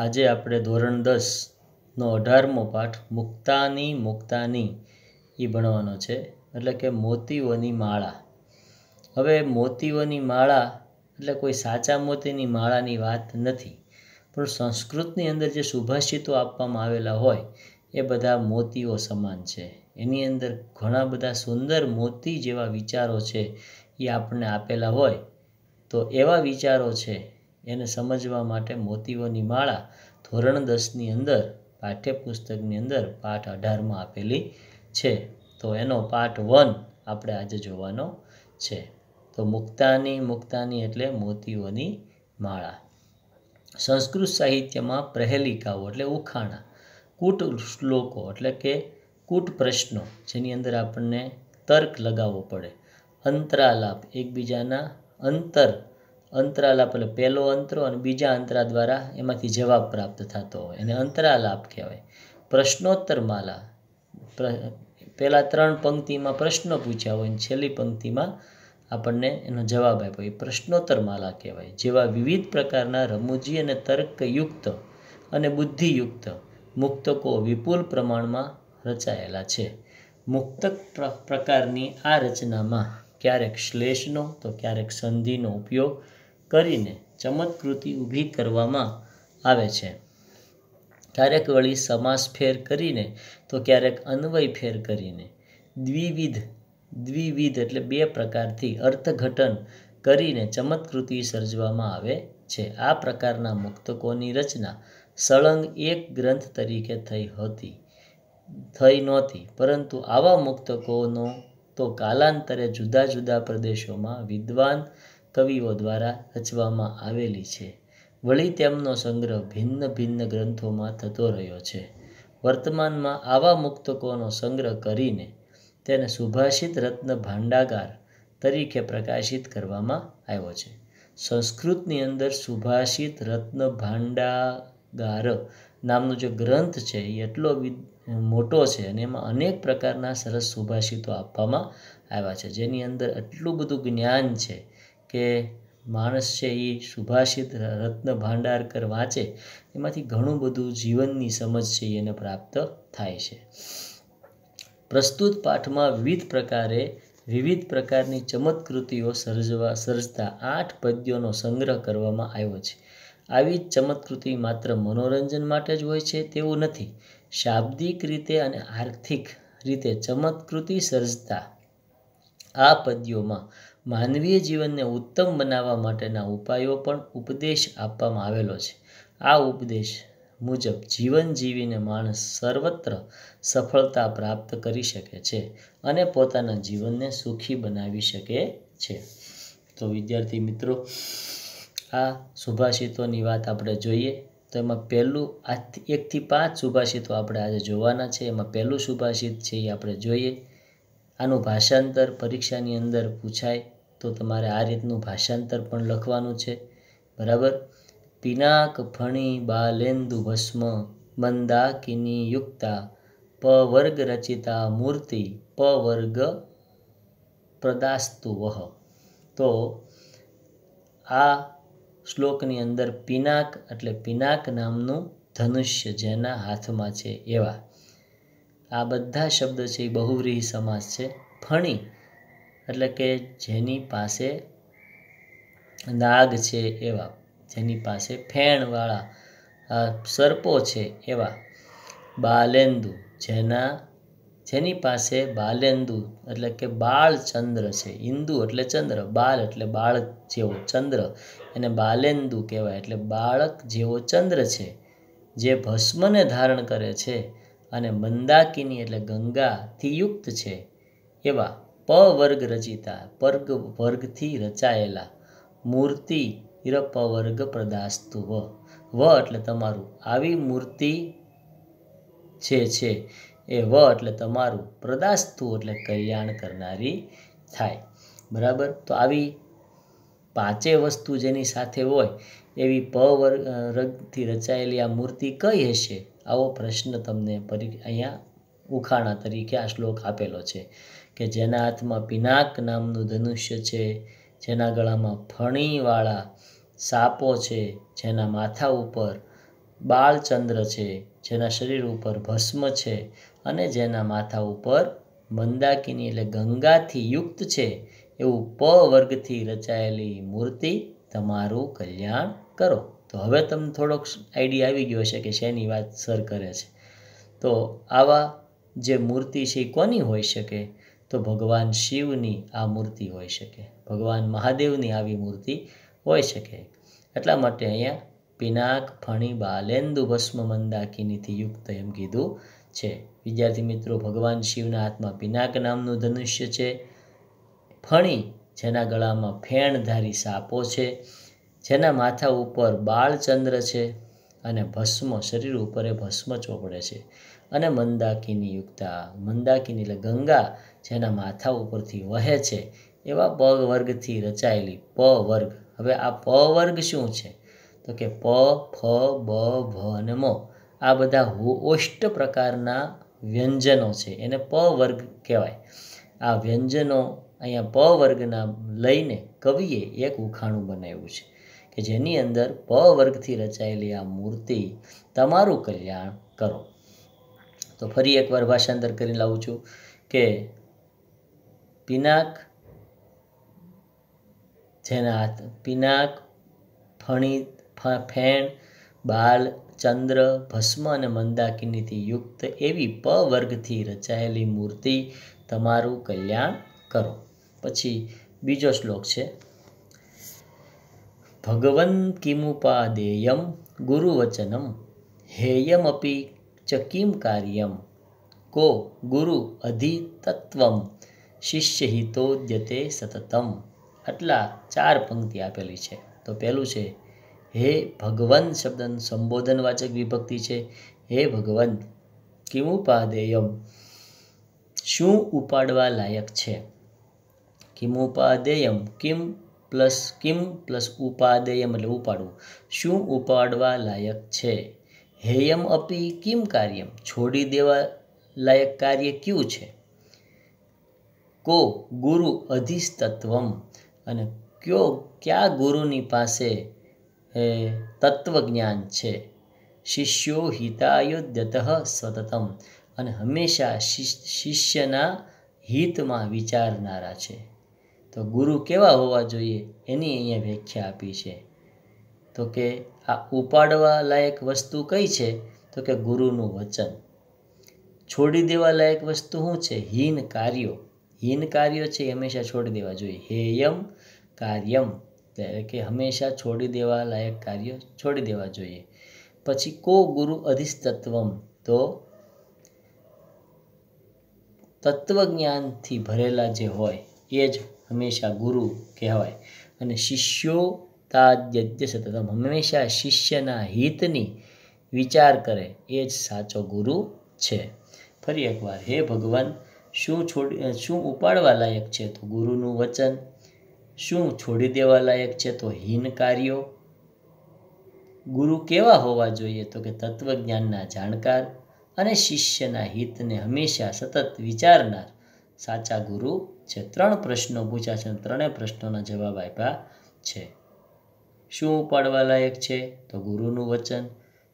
આજે આપણે ધોરણ દસનો અઢારમો પાઠ મુક્તાની મુક્તાની એ ભણવાનો છે એટલે કે મોતીઓની માળા હવે મોતીઓની માળા એટલે કોઈ સાચા મોતીની માળાની વાત નથી પણ સંસ્કૃતની અંદર જે સુભાષિતો આપવામાં આવેલા હોય એ બધા મોતીઓ સમાન છે એની અંદર ઘણા બધા સુંદર મોતી જેવા વિચારો છે એ આપણને આપેલા હોય તો એવા વિચારો છે એને સમજવા માટે મોતીઓની માળા ધોરણ દસની અંદર પાઠ્યપુસ્તકની અંદર પાઠ અઢારમાં આપેલી છે તો એનો પાઠ વન આપણે આજે જોવાનો છે તો મુક્તાની મુક્તાની એટલે મોતીઓની માળા સંસ્કૃત સાહિત્યમાં પ્રહેલિકાઓ એટલે ઉખાણા કૂટ શ્લોકો એટલે કે કૂટ પ્રશ્નો જેની અંદર આપણને તર્ક લગાવવો પડે અંતરાલાપ એકબીજાના અંતર અંતરાલાપ એટલે પહેલો અંતરો અને બીજા અંતરા દ્વારા એમાંથી જવાબ પ્રાપ્ત થતો હોય એને અંતરાલાપ કહેવાય પ્રશ્નોત્તર માલા પહેલાં ત્રણ પંક્તિમાં પ્રશ્નો પૂછ્યા હોય અને છેલ્લી પંક્તિમાં આપણને એનો જવાબ આપ્યો એ પ્રશ્નોત્તર માલા કહેવાય જેવા વિવિધ પ્રકારના રમૂજી અને તર્કયુક્ત અને બુદ્ધિયુક્ત મુક્તકો વિપુલ પ્રમાણમાં રચાયેલા છે મુક્તક પ્રકારની આ રચનામાં ક્યારેક શ્લેષનો તો ક્યારેક સંધિનો ઉપયોગ કરીને ચમત્કૃતિ ઊભી કરવામાં આવે છે ક્યારેક વળી સમાસ ફેર કરીને તો ક્યારેક અન્વય ફેર કરીને દ્વિવિધ દ્વિવિધ એટલે બે પ્રકારથી અર્થઘટન કરીને ચમત્કૃતિ સર્જવામાં આવે છે આ પ્રકારના મુક્તકોની રચના સળંગ એક ગ્રંથ તરીકે થઈ હતી થઈ નહોતી પરંતુ આવા મુક્તકોનો તો કાલાંતરે જુદા જુદા પ્રદેશોમાં વિદ્વાન કવિઓ દ્વારા રચવામાં આવેલી છે વળી તેમનો સંગ્રહ ભિન્ન ભિન્ન ગ્રંથોમાં થતો રહ્યો છે વર્તમાનમાં આવા મુક્તકોનો સંગ્રહ કરીને તેને સુભાષિત રત્ન ભાંડાગાર તરીકે પ્રકાશિત કરવામાં આવ્યો છે સંસ્કૃતની અંદર સુભાષિત રત્ન ભાંડાગાર નામનો જે ગ્રંથ છે એ એટલો મોટો છે અને એમાં અનેક પ્રકારના સરસ સુભાષિતો આપવામાં આવ્યા છે જેની અંદર એટલું બધું જ્ઞાન છે કે માણસ એ સુભાષિત રત્ન ભાંડારકર વાંચે એમાંથી ઘણું બધું જીવનની સમજ છે એને પ્રાપ્ત થાય છે પ્રસ્તુત પાઠમાં વિવિધ પ્રકારે વિવિધ પ્રકારની ચમત્કૃતિઓ સર્જવા સર્જતા આઠ પદ્યોનો સંગ્રહ કરવામાં આવ્યો છે આવી ચમત્કૃતિ માત્ર મનોરંજન માટે જ હોય છે તેવું નથી શાબ્દિક રીતે અને આર્થિક રીતે ચમત્કૃતિ સર્જતા આ પદ્યોમાં માનવીય જીવનને ઉત્તમ બનાવવા માટેના ઉપાયો પણ ઉપદેશ આપવામાં આવેલો છે આ ઉપદેશ મુજબ જીવન જીવીને માણસ સર્વત્ર સફળતા પ્રાપ્ત કરી શકે છે અને પોતાના જીવનને સુખી બનાવી શકે છે તો વિદ્યાર્થી મિત્રો આ સુભાષિતોની વાત આપણે જોઈએ તો એમાં પહેલું આ એકથી પાંચ સુભાષિતો આપણે આજે જોવાના છે એમાં પહેલું સુભાષિત છે એ આપણે જોઈએ આનું ભાષાંતર પરીક્ષાની અંદર પૂછાય તો તમારે આ રીતનું ભાષાંતર પણ લખવાનું છે બરાબર પિનાક ફણી બાલેન્દુ ભસ્મ મંદાકિની યુક્તા પ વર્ગ રચિતા મૂર્તિ પ વર્ગ પ્રદાસ્તુ વહ તો આ શ્લોકની અંદર પિનાક એટલે પિનાક નામનું ધનુષ્ય જેના હાથમાં છે એવા આ બધા શબ્દ છે એ બહુવ્રીહી સમાસ છે ફણી એટલે કે જેની પાસે નાગ છે એવા જેની પાસે ફેણવાળા સર્પો છે એવા બાલેન્દુ જેના જેની પાસે બાલેન્દુ એટલે કે બાળચંદ્ર છે હિન્દુ એટલે ચંદ્ર બાળ એટલે બાળક જેવો ચંદ્ર એને બાલેન્દુ કહેવાય એટલે બાળક જેવો ચંદ્ર છે જે ભસ્મને ધારણ કરે છે અને મંદાકિની એટલે ગંગાથી યુક્ત છે એવા પ વર્ગ રચિતા પર્ગ વર્ગથી રચાયેલા મૂર્તિ ઇર પ વર્ગ પ્રદાસ્તુ વ વ એટલે તમારું આવી મૂર્તિ જે છે એ વ એટલે તમારું પ્રદાસ્તુ એટલે કલ્યાણ કરનારી થાય બરાબર તો આવી પાંચે વસ્તુ જેની સાથે હોય એવી પ વર્ગથી રચાયેલી આ મૂર્તિ કઈ હશે આવો પ્રશ્ન તમને પરી અહીંયા ઉખાણા તરીકે આ શ્લોક આપેલો છે કે જેના હાથમાં પિનાક નામનું ધનુષ્ય છે જેના ગળામાં ફણીવાળા સાપો છે જેના માથા ઉપર બાળચંદ્ર છે જેના શરીર ઉપર ભસ્મ છે અને જેના માથા ઉપર મંદાકિની એટલે ગંગાથી યુક્ત છે એવું પ વર્ગથી રચાયેલી મૂર્તિ તમારું કલ્યાણ કરો તો હવે તમને થોડોક આઈડિયા આવી ગયો છે કે શેની વાત સર કરે છે તો આવા જે મૂર્તિ છે એ કોની હોઈ શકે તો ભગવાન શિવની આ મૂર્તિ હોઈ શકે ભગવાન મહાદેવની આવી મૂર્તિ હોઈ શકે એટલા માટે અહીંયા પિનાક ફણી બાલેન્દુ ભસ્મ મંદાકિનીથી યુક્ત એમ કીધું છે વિદ્યાર્થી મિત્રો ભગવાન શિવના હાથમાં પિનાક નામનું ધનુષ્ય છે ફણી જેના ગળામાં ફેણધારી સાપો છે જેના માથા ઉપર બાળચંદ્ર છે અને ભસ્મ શરીર ઉપર એ ભસ્મ ચોપડે છે અને મંદાકિની યુક્તા મંદાકિની એટલે ગંગા જેના માથા ઉપરથી વહે છે એવા પ વર્ગથી રચાયેલી પ વર્ગ હવે આ પ વર્ગ શું છે તો કે પ ફ બ ભ અને મ આ બધા ઓષ્ટ પ્રકારના વ્યંજનો છે એને પ વર્ગ કહેવાય આ વ્યંજનો અહીંયા પ વર્ગના લઈને કવિએ એક ઉખાણું બનાવ્યું છે કે જેની અંદર પ વર્ગથી રચાયેલી આ મૂર્તિ તમારું કલ્યાણ કરો તો ફરી એકવાર ભાષાંતર કરી લાવું છું કે પિનાક જેના હાથ પિનાક ફણી ફેણ બાલ ચંદ્ર ભસ્મ અને મંદાકિનીથી યુક્ત એવી પ વર્ગથી રચાયેલી મૂર્તિ તમારું કલ્યાણ કરો પછી બીજો શ્લોક છે ભગવન કિમુપાદેયમ ગુરુવચનમ હેયમપી ચ કિમ કાર્યમ કો ગુરુ અધિતત્વમ શિષ્ય હિતોદ્યતે સતતમ આટલા ચાર પંક્તિ આપેલી છે તો પહેલું છે હે ભગવન શબ્દન સંબોધનવાચક વિભક્તિ છે હે ભગવન કિમુપાદેયમ શું ઉપાડવા લાયક છે કિમુપાદેયમ કિમ પ્લસ કિમ પ્લસ ઉપાદેયમ એટલે ઉપાડવું શું ઉપાડવા લાયક છે હેયમ અપી કિમ કાર્યમ છોડી દેવા લાયક કાર્ય કયું છે કો ગુરુ અધિસ્તત્વમ અને કયો કયા ગુરુની પાસે તત્વજ્ઞાન છે શિષ્યો હિતાયોદ્યત સતતમ અને હંમેશા શિષ્યના હિતમાં વિચારનારા છે તો ગુરુ કેવા હોવા જોઈએ એની અહીંયા વ્યાખ્યા આપી છે તો કે આ ઉપાડવા લાયક વસ્તુ કઈ છે તો કે ગુરુનું વચન છોડી દેવા લાયક વસ્તુ શું છે હીન કાર્યો હીન કાર્યો છે એ હંમેશા છોડી દેવા જોઈએ હેયમ કાર્યમ એટલે કે હંમેશા છોડી દેવા લાયક કાર્યો છોડી દેવા જોઈએ પછી કો ગુરુ અધિસ્તત્વમ તો તત્વજ્ઞાનથી ભરેલા જે હોય એ જ હંમેશા ગુરુ કહેવાય અને શિષ્યો તાજ્ય સતતમ હંમેશા શિષ્યના હિતની વિચાર કરે એ જ સાચો ગુરુ છે ફરી એકવાર હે ભગવાન શું છોડી શું ઉપાડવા લાયક છે તો ગુરુનું વચન શું છોડી દેવા લાયક છે તો હીન કાર્યો ગુરુ કેવા હોવા જોઈએ તો કે તત્વજ્ઞાનના જાણકાર અને શિષ્યના હિતને હંમેશા સતત વિચારનાર સાચા ગુરુ છે ત્રણ પ્રશ્નો પૂછ્યા છે ત્રણેય પ્રશ્નોના જવાબ આપ્યા છે શું ઉપાડવા લાયક છે તો ગુરુનું વચન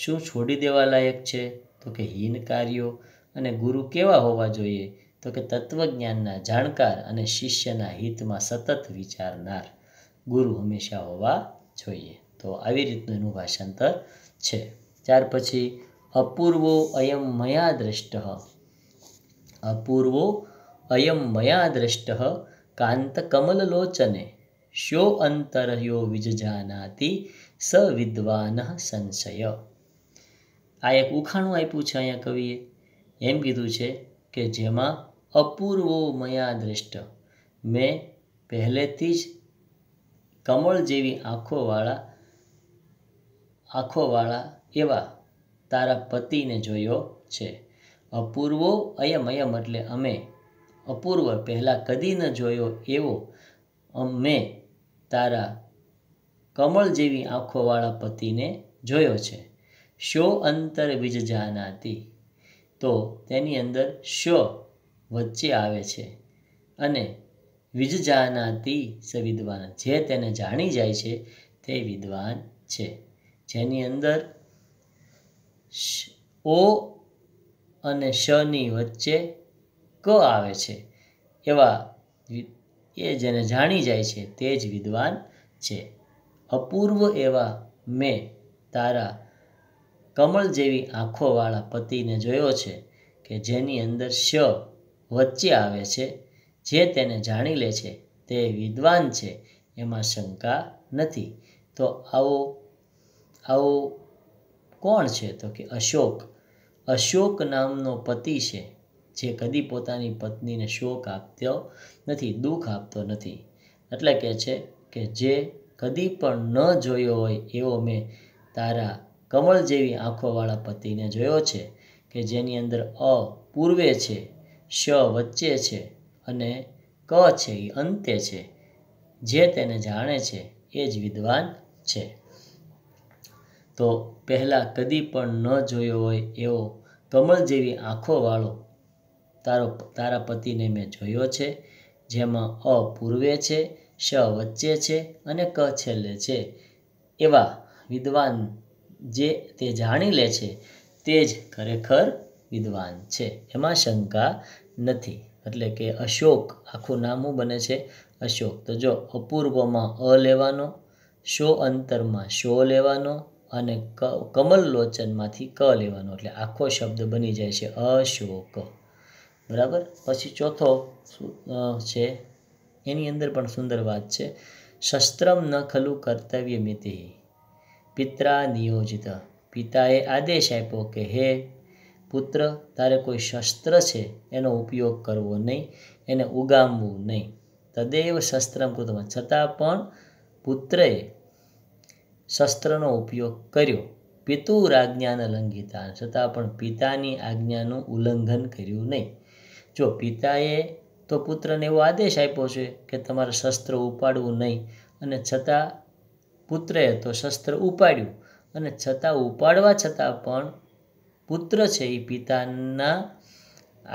શું છોડી દેવા લાયક છે તો કે હીન કાર્યો અને ગુરુ કેવા હોવા જોઈએ તો કે તત્વજ્ઞાનના જાણકાર અને શિષ્યના હિતમાં સતત વિચારનાર ગુરુ હંમેશા હોવા જોઈએ તો આવી રીતનું એનું ભાષાંતર છે ત્યાર પછી અપૂર્વો અયમ મયા દ્રષ્ટ અપૂર્વો અયમ મયા દ્રષ્ટ કાંતકમલલોચને શ્યો અંતરયો વિજજાનાતી સ વિદ્વાન સંશય આ એક ઉખાણું આપ્યું છે અહીંયા કવિએ એમ કીધું છે કે જેમાં અપૂર્વો મયા દ્રષ્ટ મેં પહેલેથી જ કમળ જેવી આંખોવાળા આંખોવાળા એવા તારા પતિને જોયો છે અપૂર્વો અયમ અયમ એટલે અમે અપૂર્વ પહેલાં કદી ન જોયો એવો અમે તારા કમળ જેવી આંખોવાળા પતિને જોયો છે શો અંતર વિજજાનાતી તો તેની અંદર શો વચ્ચે આવે છે અને વિજ સ વિદ્વાન જે તેને જાણી જાય છે તે વિદ્વાન છે જેની અંદર ઓ અને શની વચ્ચે ક આવે છે એવા એ જેને જાણી જાય છે તે જ વિદ્વાન છે અપૂર્વ એવા મેં તારા કમળ જેવી આંખોવાળા પતિને જોયો છે કે જેની અંદર શ વચ્ચે આવે છે જે તેને જાણી લે છે તે વિદ્વાન છે એમાં શંકા નથી તો આવો આવો કોણ છે તો કે અશોક અશોક નામનો પતિ છે જે કદી પોતાની પત્નીને શોક આપતો નથી દુઃખ આપતો નથી એટલે કહે છે કે જે કદી પણ ન જોયો હોય એવો મેં તારા કમળ જેવી આંખોવાળા પતિને જોયો છે કે જેની અંદર અ પૂર્વે છે શ વચ્ચે છે અને ક છે એ અંતે છે જે તેને જાણે છે એ જ વિદ્વાન છે તો પહેલાં કદી પણ ન જોયો હોય એવો કમળ જેવી આંખોવાળો તારો તારા પતિને મેં જોયો છે જેમાં અ પૂર્વે છે શ વચ્ચે છે અને ક છેલ્લે છે એવા વિદ્વાન જે તે જાણી લે છે તે જ ખરેખર વિદ્વાન છે એમાં શંકા નથી એટલે કે અશોક આખું નામું બને છે અશોક તો જો અપૂર્વમાં અ લેવાનો શો અંતરમાં શો લેવાનો અને કમલ લોચનમાંથી ક લેવાનો એટલે આખો શબ્દ બની જાય છે અશોક બરાબર પછી ચોથો છે એની અંદર પણ સુંદર વાત છે શસ્ત્રમ ન ખલુ કર્તવ્ય મિતિ પિત્રા નિયોજિત પિતાએ આદેશ આપ્યો કે હે પુત્ર તારે કોઈ શસ્ત્ર છે એનો ઉપયોગ કરવો નહીં એને ઉગામવું નહીં તદેવ શસ્ત્રમ કૃતમાં છતાં પણ પુત્રએ શસ્ત્રનો ઉપયોગ કર્યો પિતુર આજ્ઞાને લંઘિતા છતાં પણ પિતાની આજ્ઞાનું ઉલ્લંઘન કર્યું નહીં જો પિતાએ તો પુત્રને એવો આદેશ આપ્યો છે કે તમારે શસ્ત્ર ઉપાડવું નહીં અને છતાં પુત્રએ તો શસ્ત્ર ઉપાડ્યું અને છતાં ઉપાડવા છતાં પણ પુત્ર છે એ પિતાના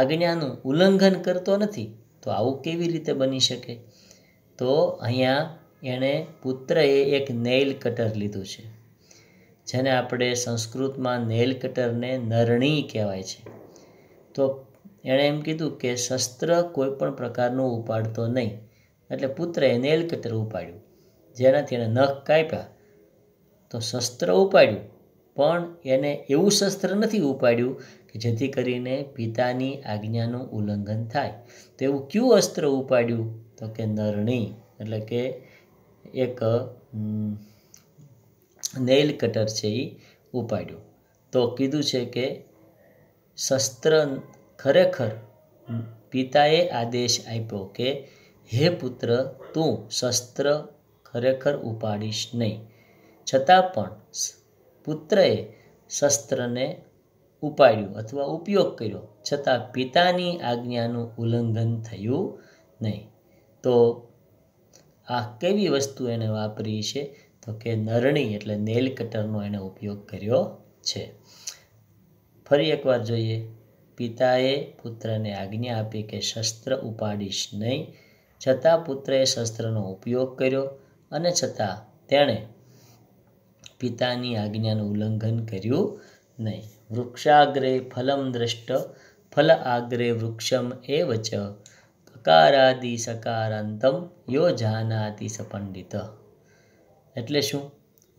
આજ્ઞાનું ઉલ્લંઘન કરતો નથી તો આવું કેવી રીતે બની શકે તો અહીંયા એણે પુત્રએ એક નેઇલ કટર લીધું છે જેને આપણે સંસ્કૃતમાં નેઇલ કટરને નરણી કહેવાય છે તો એણે એમ કીધું કે શસ્ત્ર કોઈ પણ પ્રકારનું ઉપાડતો નહીં એટલે પુત્રએ નેલ કટર ઉપાડ્યું જેનાથી એણે નખ કાપ્યા તો શસ્ત્ર ઉપાડ્યું પણ એને એવું શસ્ત્ર નથી ઉપાડ્યું કે જેથી કરીને પિતાની આજ્ઞાનું ઉલ્લંઘન થાય તો એવું કયું અસ્ત્ર ઉપાડ્યું તો કે નરણી એટલે કે એક નેઇલ કટર છે એ ઉપાડ્યું તો કીધું છે કે શસ્ત્ર ખરેખર પિતાએ આદેશ આપ્યો કે હે પુત્ર તું શસ્ત્ર ખરેખર ઉપાડીશ નહીં છતાં પણ પુત્રએ શસ્ત્રને ઉપાડ્યું અથવા ઉપયોગ કર્યો છતાં પિતાની આજ્ઞાનું ઉલ્લંઘન થયું નહીં તો આ કેવી વસ્તુ એણે વાપરી છે તો કે નરણી એટલે નેલ કટરનો એણે ઉપયોગ કર્યો છે ફરી એકવાર જોઈએ પિતાએ પુત્રને આજ્ઞા આપી કે શસ્ત્ર ઉપાડીશ નહીં છતાં પુત્રએ શસ્ત્રનો ઉપયોગ કર્યો અને છતાં તેણે પિતાની આજ્ઞાનું ઉલ્લંઘન કર્યું નહીં વૃક્ષાગ્રે ફલમ દ્રષ્ટ ફલ આગ્રે વૃક્ષમ એ વચ કકારાદિ સકારાંતમ યો જાનાતિ સપંડિત એટલે શું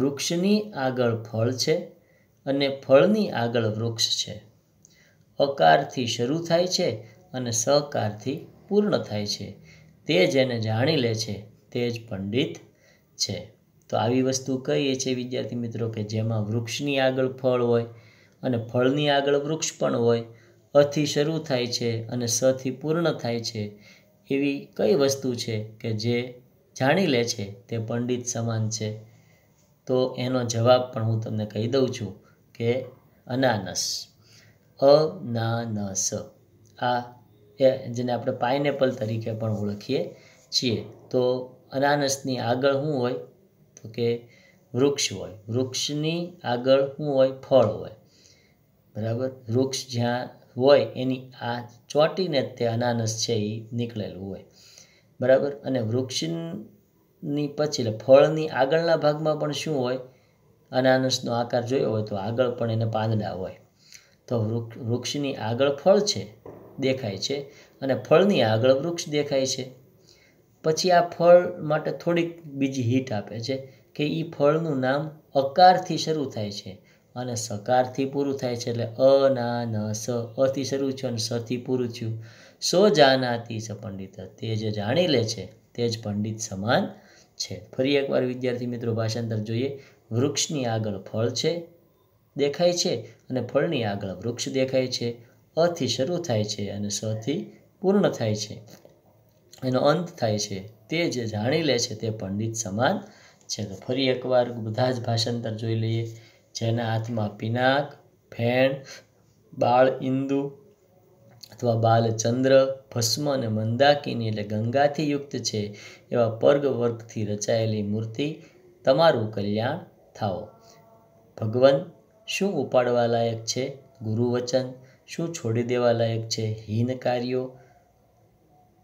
વૃક્ષની આગળ ફળ છે અને ફળની આગળ વૃક્ષ છે અકારથી શરૂ થાય છે અને સકારથી પૂર્ણ થાય છે તે જેને જાણી લે છે તે જ પંડિત છે તો આવી વસ્તુ કઈ એ છે વિદ્યાર્થી મિત્રો કે જેમાં વૃક્ષની આગળ ફળ હોય અને ફળની આગળ વૃક્ષ પણ હોય અથી શરૂ થાય છે અને સથી પૂર્ણ થાય છે એવી કઈ વસ્તુ છે કે જે જાણી લે છે તે પંડિત સમાન છે તો એનો જવાબ પણ હું તમને કહી દઉં છું કે અનાનસ અ ના ન સ આ એ જેને આપણે પાઇનેપલ તરીકે પણ ઓળખીએ છીએ તો અનાનસની આગળ શું હોય તો કે વૃક્ષ હોય વૃક્ષની આગળ શું હોય ફળ હોય બરાબર વૃક્ષ જ્યાં હોય એની આ ચોંટીને તે અનાનસ છે એ નીકળેલું હોય બરાબર અને વૃક્ષની પછી એટલે ફળની આગળના ભાગમાં પણ શું હોય અનાનસનો આકાર જોયો હોય તો આગળ પણ એને પાંદડા હોય તો વૃક્ષની આગળ ફળ છે દેખાય છે અને ફળની આગળ વૃક્ષ દેખાય છે પછી આ ફળ માટે થોડીક બીજી હિટ આપે છે કે એ ફળનું નામ અકારથી શરૂ થાય છે અને સકારથી પૂરું થાય છે એટલે અ ના ન સ અથી શરૂ થયું અને સથી પૂરું થયું સો જાનાતી સ પંડિત તે જે જાણી લે છે તે જ પંડિત સમાન છે ફરી એકવાર વિદ્યાર્થી મિત્રો ભાષાંતર જોઈએ વૃક્ષની આગળ ફળ છે દેખાય છે અને ફળની આગળ વૃક્ષ દેખાય છે અથી શરૂ થાય છે અને સથી પૂર્ણ થાય છે એનો અંત થાય છે તે જે જાણી લે છે તે પંડિત સમાન છે તો ફરી એકવાર બધા જ ભાષાંતર જોઈ લઈએ જેના હાથમાં પિનાક ફેણ બાળ ઇન્દુ અથવા બાલચંદ્ર ભસ્મ અને મંદાકિની એટલે ગંગાથી યુક્ત છે એવા પર્ગ વર્ગથી રચાયેલી મૂર્તિ તમારું કલ્યાણ થાઓ ભગવાન શું ઉપાડવા લાયક છે ગુરુવચન શું છોડી દેવા લાયક છે હીન કાર્યો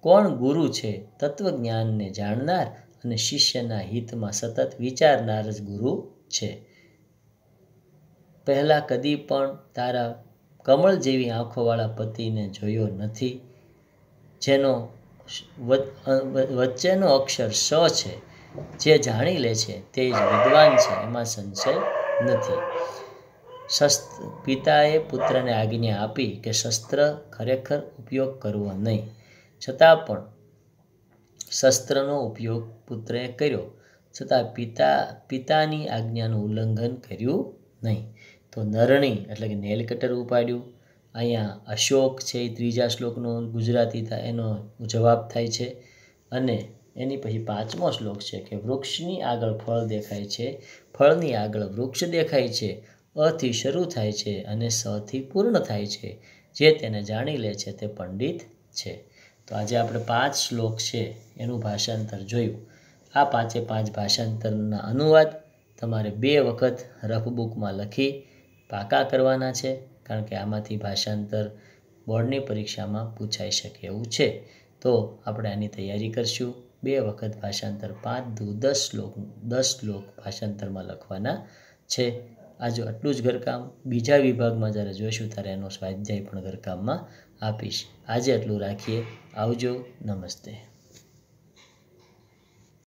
કોણ ગુરુ છે તત્વજ્ઞાનને જાણનાર અને શિષ્યના હિતમાં સતત વિચારનાર જ ગુરુ છે પહેલાં કદી પણ તારા કમળ જેવી આંખોવાળા પતિને જોયો નથી જેનો વચ્ચેનો અક્ષર સ છે જે જાણી લે છે તે જ વિદ્વાન છે એમાં સંશય નથી શસ્ત્ર પિતાએ પુત્રને આજ્ઞા આપી કે શસ્ત્ર ખરેખર ઉપયોગ કરવો નહીં છતાં પણ શસ્ત્રનો ઉપયોગ પુત્રએ કર્યો છતાં પિતા પિતાની આજ્ઞાનું ઉલ્લંઘન કર્યું નહીં તો નરણી એટલે કે નેલ કટર ઉપાડ્યું અહીંયા અશોક છે એ ત્રીજા શ્લોકનો ગુજરાતી એનો જવાબ થાય છે અને એની પછી પાંચમો શ્લોક છે કે વૃક્ષની આગળ ફળ દેખાય છે ફળની આગળ વૃક્ષ દેખાય છે અથી શરૂ થાય છે અને સથી પૂર્ણ થાય છે જે તેને જાણી લે છે તે પંડિત છે તો આજે આપણે પાંચ શ્લોક છે એનું ભાષાંતર જોયું આ પાંચે પાંચ ભાષાંતરના અનુવાદ તમારે બે વખત રફબુકમાં લખી પાકા કરવાના છે કારણ કે આમાંથી ભાષાંતર બોર્ડની પરીક્ષામાં પૂછાઈ શકે એવું છે તો આપણે આની તૈયારી કરશું બે વખત ભાષાંતર પાંચ દુ દસ શ્લોક દસ શ્લોક ભાષાંતરમાં લખવાના છે આજે આટલું જ ઘરકામ બીજા વિભાગમાં જ્યારે જોઈશું ત્યારે એનો સ્વાધ્યાય પણ ઘરકામમાં આપીશ આજે આટલું રાખીએ આવજો નમસ્તે